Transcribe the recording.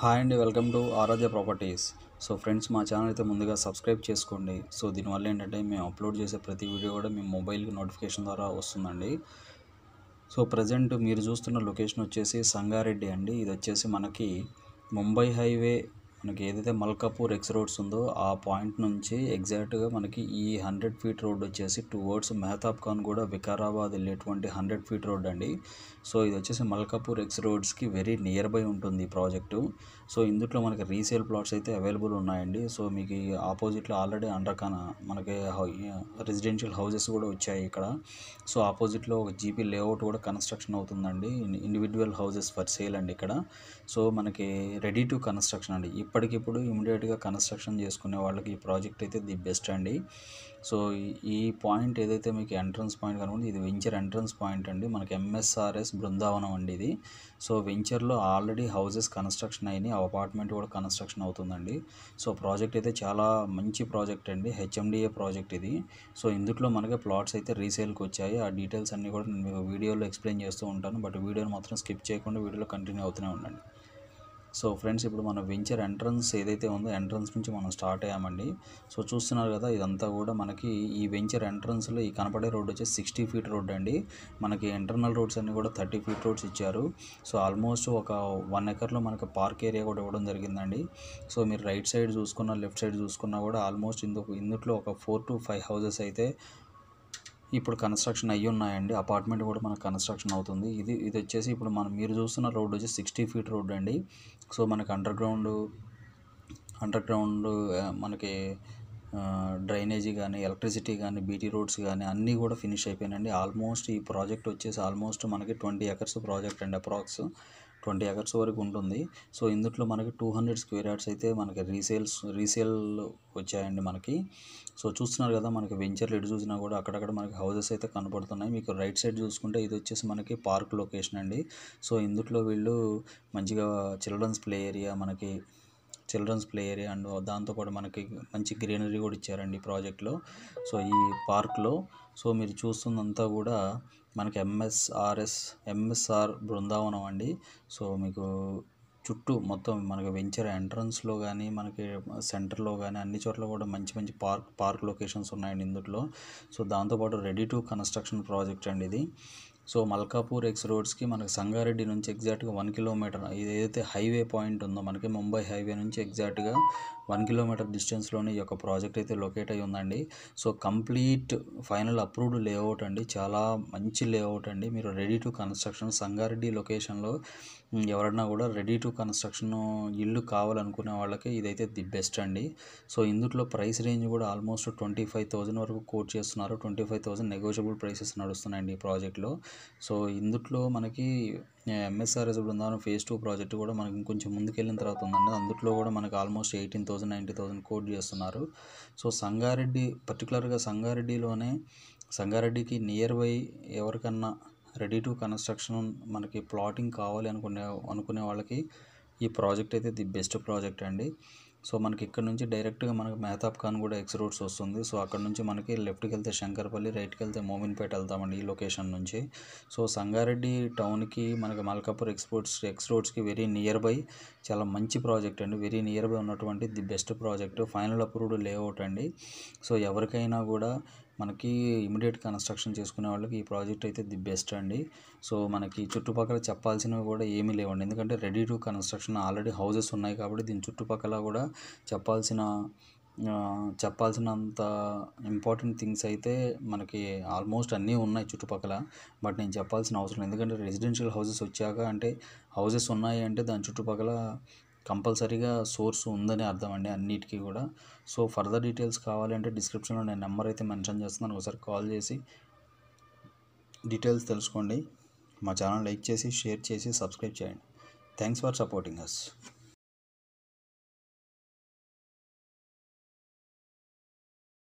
hi అండి welcome to Aaradhya properties so friends మా channel అయితే ముందుగా సబ్స్క్రైబ్ చేసుకోండి సో దీనివల్ల ఏంటంటే మేము అప్లోడ్ చేసే ప్రతి వీడియో కూడా మీ మొబైల్ నోటిఫికేషన్ ద్వారా వస్తుందండి సో ప్రజెంట్ మీరు చూస్తున్న లొకేషన్ వచ్చేసి సంగారెడ్డి అండి ఇది వచ్చేసి మనకి ముంబై హైవే మనకి ఏదైతే మల్కాపూర్ ఎక్స్ రోడ్స్ ఉందో ఆ పాయింట్ నుంచి ఎగ్జాక్ట్గా మనకి ఈ హండ్రెడ్ ఫీట్ రోడ్ వచ్చేసి టువర్డ్స్ మెహతాబ్ ఖాన్ కూడా వికారాబాద్ వెళ్ళేటువంటి హండ్రెడ్ ఫీట్ రోడ్ అండి సో ఇది వచ్చేసి మల్కాపూర్ ఎక్స్ రోడ్స్కి వెరీ నియర్ బై ఉంటుంది ఈ ప్రాజెక్టు సో ఇందులో మనకి రీసేల్ ప్లాట్స్ అయితే అవైలబుల్ ఉన్నాయండి సో మీకు ఆపోజిట్లో ఆల్రెడీ అండర్కాన మనకి రెసిడెన్షియల్ హౌజెస్ కూడా వచ్చాయి ఇక్కడ సో ఆపోజిట్లో ఒక జీపీ లేఅవుట్ కూడా కన్స్ట్రక్షన్ అవుతుందండి ఇండివిజువల్ హౌజెస్ ఫర్ సేల్ అండి ఇక్కడ సో మనకి రెడీ టు కన్స్ట్రక్షన్ అండి అప్పటికిప్పుడు ఇమీడియట్గా కన్స్ట్రక్షన్ చేసుకునే వాళ్ళకి ఈ ప్రాజెక్ట్ అయితే ది బెస్ట్ అండి సో ఈ పాయింట్ ఏదైతే మీకు ఎంట్రన్స్ పాయింట్ కనుకుంటే ఇది వెంచర్ ఎంట్రన్స్ పాయింట్ అండి మనకి ఎంఎస్ఆర్ఎస్ బృందావనం అండి ఇది సో వెంచర్లో ఆల్రెడీ హౌసెస్ కన్స్ట్రక్షన్ అయినాయి అపార్ట్మెంట్ కూడా కన్స్ట్రక్షన్ అవుతుందండి సో ప్రాజెక్ట్ అయితే చాలా మంచి ప్రాజెక్ట్ అండి హెచ్ఎండిఏ ప్రాజెక్ట్ ఇది సో ఇందులో మనకి ప్లాట్స్ అయితే రీసేల్కి వచ్చాయి ఆ డీటెయిల్స్ అన్నీ కూడా నేను మీకు వీడియోలో ఎక్స్ప్లెయిన్ చేస్తూ ఉంటాను బట్ వీడియోని మాత్రం స్కిప్ చేయకుండా వీడియోలో కంటిన్యూ అవుతూనే ఉండండి సో ఫ్రెండ్స్ ఇప్పుడు మన వెంచర్ ఎంట్రన్స్ ఏదైతే ఉందో ఎంట్రన్స్ నుంచి మనం స్టార్ట్ అయ్యామండి సో చూస్తున్నారు కదా ఇదంతా కూడా మనకి ఈ వెంచర్ ఎంట్రన్స్లో ఈ కనపడే రోడ్ వచ్చి సిక్స్టీ ఫీట్ రోడ్ అండి మనకి ఇంటర్నల్ రోడ్స్ అన్నీ కూడా థర్టీ ఫీట్ రోడ్స్ ఇచ్చారు సో ఆల్మోస్ట్ ఒక వన్ ఎకర్లో మనకి పార్క్ ఏరియా కూడా ఇవ్వడం జరిగిందండి సో మీరు రైట్ సైడ్ చూసుకున్నా లెఫ్ట్ సైడ్ చూసుకున్నా కూడా ఆల్మోస్ట్ ఇందుకు ఇందుట్లో ఒక ఫోర్ టు ఫైవ్ హౌజెస్ అయితే ఇప్పుడు కన్స్ట్రక్షన్ అయ్యి ఉన్నాయండి అపార్ట్మెంట్ కూడా మనకు కన్స్ట్రక్షన్ అవుతుంది ఇది ఇది వచ్చేసి ఇప్పుడు మనం మీరు చూస్తున్న రోడ్డు వచ్చి సిక్స్టీ ఫీట్ రోడ్ అండి సో మనకు అండర్ గ్రౌండ్ అండర్ గ్రౌండ్ మనకి డ్రైనేజీ కానీ ఎలక్ట్రిసిటీ కానీ బీటీ రోడ్స్ కానీ అన్నీ కూడా ఫినిష్ అయిపోయినాయండి ఆల్మోస్ట్ ఈ ప్రాజెక్ట్ వచ్చేసి ఆల్మోస్ట్ మనకి ట్వంటీ ఎకర్స్ ప్రాజెక్ట్ అండి అప్రాక్స్ ట్వంటీ ఎకర్స్ వరకు ఉంటుంది సో ఇందులో మనకి టూ హండ్రెడ్ స్క్వేర్ యార్డ్స్ అయితే మనకి రీసేల్స్ రీసేల్ వచ్చాయండి మనకి సో చూస్తున్నారు కదా మనకి వెంచర్లు ఎటు చూసినా కూడా అక్కడక్కడ మనకి హౌజెస్ అయితే కనపడుతున్నాయి మీకు రైట్ సైడ్ చూసుకుంటే ఇది వచ్చేసి మనకి పార్క్ లొకేషన్ అండి సో ఇందులో వీళ్ళు మంచిగా చిల్డ్రన్స్ ప్లే ఏరియా మనకి చిల్డ్రన్స్ ప్లే ఏరియా అండ్ దాంతో కూడా మనకి మంచి గ్రీనరీ కూడా ఇచ్చారండి ప్రాజెక్ట్లో సో ఈ పార్క్లో సో మీరు చూస్తుందంతా కూడా మనకి ఎంఎస్ఆర్ఎస్ ఎంఎస్ఆర్ బృందావనం అండి సో మీకు చుట్టూ మొత్తం మనకి వెంచర్ ఎంట్రన్స్లో కానీ మనకి సెంటర్లో కానీ అన్ని చోట్ల కూడా మంచి మంచి పార్క్ పార్క్ లొకేషన్స్ ఉన్నాయండి ఇందులో సో దాంతోపాటు రెడీ టు కన్స్ట్రక్షన్ ప్రాజెక్ట్ అండి ఇది సో మల్కాపూర్ ఎక్స్ రోడ్స్కి మనకి సంగారెడ్డి నుంచి ఎగ్జాక్ట్గా వన్ కిలోమీటర్ ఏదైతే హైవే పాయింట్ ఉందో మనకి ముంబై హైవే నుంచి ఎగ్జాక్ట్గా వన్ కిలోమీటర్ డిస్టెన్స్లోని ఈ యొక్క ప్రాజెక్ట్ అయితే లొకేట్ అయి ఉందండి so complete final approved layout అండి చాలా మంచి లేఅవుట్ అండి మీరు రెడీ టు కన్స్ట్రక్షన్ సంగారెడ్డి లొకేషన్లో ఎవరన్నా కూడా రెడీ టు కన్స్ట్రక్షన్ ఇల్లు కావాలనుకునే వాళ్ళకి ఇదైతే ది బెస్ట్ అండి సో ఇందులో ప్రైస్ రేంజ్ కూడా ఆల్మోస్ట్ ట్వంటీ ఫైవ్ థౌజండ్ వరకు కోట్ చేస్తున్నారు twenty five thousand negotiable prices నడుస్తున్నాయండి ఈ ప్రాజెక్ట్లో సో ఇందులో మనకి ఎంఎస్ఆర్ఎస్ ఇప్పుడు ఉందామని ఫేజ్ టూ ప్రాజెక్టు కూడా మనకి ఇంకొంచెం ముందుకెళ్ళిన తర్వాత ఉందండి అందుట్లో కూడా మనకి almost eighteen thousand ninety thousand quote చేస్తున్నారు సో సంగారెడ్డి పర్టికులర్గా సంగారెడ్డిలోనే సంగారెడ్డికి నియర్ బై ఎవరికన్నా రెడీ టు కన్స్ట్రక్షన్ మనకి ప్లాటింగ్ కావాలి అనుకునే అనుకునే వాళ్ళకి ఈ ప్రాజెక్ట్ అయితే ది బెస్ట్ ప్రాజెక్ట్ అండి సో మనకి ఇక్కడ నుంచి డైరెక్ట్గా మనకి మెహతాబ్ ఖాన్ కూడా ఎక్స్ రూట్స్ వస్తుంది సో అక్కడ నుంచి మనకి లెఫ్ట్కి వెళ్తే శంకర్పల్లి రైట్కి వెళ్తే మోమిన్పేట వెళ్తామండి ఈ లొకేషన్ నుంచి సో సంగారెడ్డి టౌన్కి మనకి మల్కాపూర్ ఎక్స్పోర్ట్స్ ఎక్స్ రోడ్స్కి వెరీ నియర్ బై చాలా మంచి ప్రాజెక్ట్ అండి వెరీ నియర్ బై ఉన్నటువంటి the best project final approved layout అండి సో ఎవరికైనా కూడా మనకి ఇమీడియట్ కన్స్ట్రక్షన్ చేసుకునే వాళ్ళకి ఈ ప్రాజెక్ట్ అయితే ది బెస్ట్ అండి సో మనకి చుట్టుపక్కల చెప్పాల్సినవి కూడా ఏమీ లేవండి ఎందుకంటే ready to construction already houses ఉన్నాయి కాబట్టి దీని చుట్టుపక్కల కూడా చెప్పాల్సిన చెప్పాల్సినంత ఇంపార్టెంట్ థింగ్స్ అయితే మనకి ఆల్మోస్ట్ అన్నీ ఉన్నాయి చుట్టుపక్కల బట్ నేను చెప్పాల్సిన అవసరం ఎందుకంటే రెసిడెన్షియల్ హౌసెస్ వచ్చాక అంటే హౌసెస్ ఉన్నాయి అంటే దాని చుట్టుపక్కల కంపల్సరీగా సోర్స్ ఉందని అర్థం అండి అన్నిటికీ కూడా సో ఫర్దర్ డీటెయిల్స్ కావాలంటే డిస్క్రిప్షన్లో నేను నెంబర్ అయితే మెన్షన్ చేస్తున్నాను ఒకసారి కాల్ చేసి డీటెయిల్స్ తెలుసుకోండి మా ఛానల్ లైక్ చేసి షేర్ చేసి సబ్స్క్రైబ్ చేయండి థ్యాంక్స్ ఫర్ సపోర్టింగ్ అస్